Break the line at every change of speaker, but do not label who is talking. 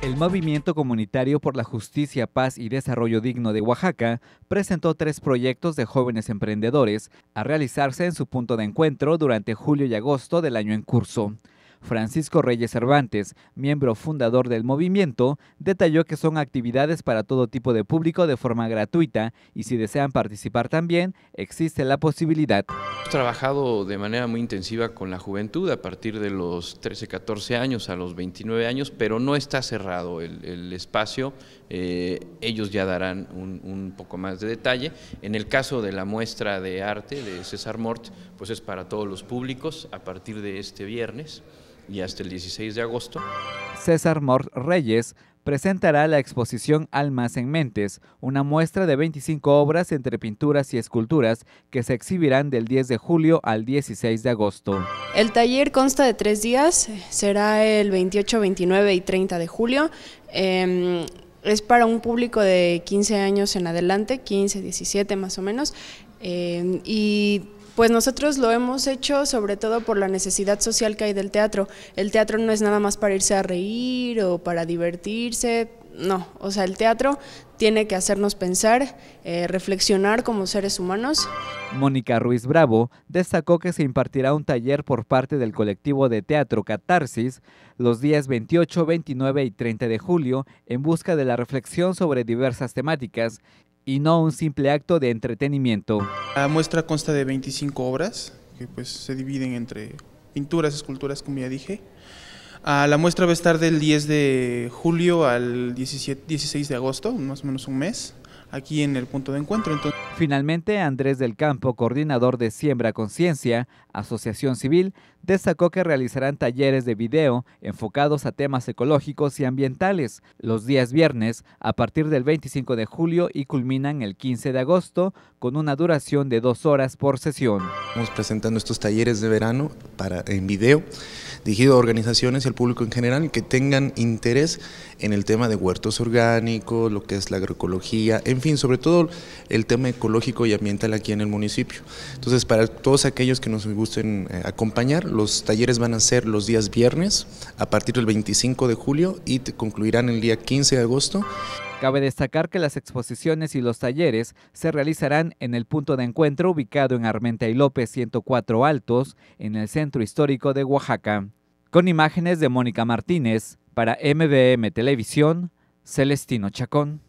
El Movimiento Comunitario por la Justicia, Paz y Desarrollo Digno de Oaxaca presentó tres proyectos de jóvenes emprendedores a realizarse en su punto de encuentro durante julio y agosto del año en curso. Francisco Reyes Cervantes, miembro fundador del movimiento, detalló que son actividades para todo tipo de público de forma gratuita y si desean participar también, existe la posibilidad
trabajado de manera muy intensiva con la juventud a partir de los 13, 14 años a los 29 años, pero no está cerrado el, espacio. Eh, ellos ya darán un, un, poco más de detalle. En el caso de la muestra de arte de César Mort, pues es para todos los públicos a partir de este viernes y hasta el 16 de agosto.
César Mort Reyes presentará la exposición Almas en Mentes, una muestra de 25 obras entre pinturas y esculturas que se exhibirán del 10 de julio al 16 de agosto.
El taller consta de tres días, será el 28, 29 y 30 de julio. Em, es para un público de 15 años en adelante, 15, 17 más o menos, em, y pues nosotros lo hemos hecho sobre todo por la necesidad social que hay del teatro. El teatro no es nada más para irse a reír o para divertirse, no, o sea, el teatro tiene que hacernos pensar, eh, reflexionar como seres humanos.
Mónica Ruiz Bravo destacó que se impartirá un taller por parte del colectivo de teatro Catarsis los días 28, 29 y 30 de julio en busca de la reflexión sobre diversas temáticas y no un simple acto de entretenimiento. La muestra consta de 25 obras
que pues se dividen entre pinturas, esculturas, como ya dije. Ah, la muestra va a estar del 10 de julio al 17, 16 de agosto, más o menos un mes
aquí en el punto de encuentro. Entonces... Finalmente, Andrés del Campo, coordinador de Siembra Conciencia, Asociación Civil, destacó que realizarán talleres de video enfocados a temas ecológicos y ambientales los días viernes a partir del 25 de julio y culminan el 15 de agosto con una duración de dos horas por sesión. Estamos
presentando estos talleres de verano para, en video dirigido a organizaciones y al público en general que tengan interés en el tema de huertos orgánicos, lo que es la agroecología, en en fin, sobre todo el tema ecológico y ambiental aquí en el municipio. Entonces, para todos aquellos que nos gusten eh, acompañar, los talleres van a ser los días viernes a partir del 25 de julio y concluirán el día 15 de agosto.
Cabe destacar que las exposiciones y los talleres se realizarán en el punto de encuentro ubicado en Armenta y López 104 Altos, en el centro histórico de Oaxaca. Con imágenes de Mónica Martínez, para MBM Televisión, Celestino Chacón.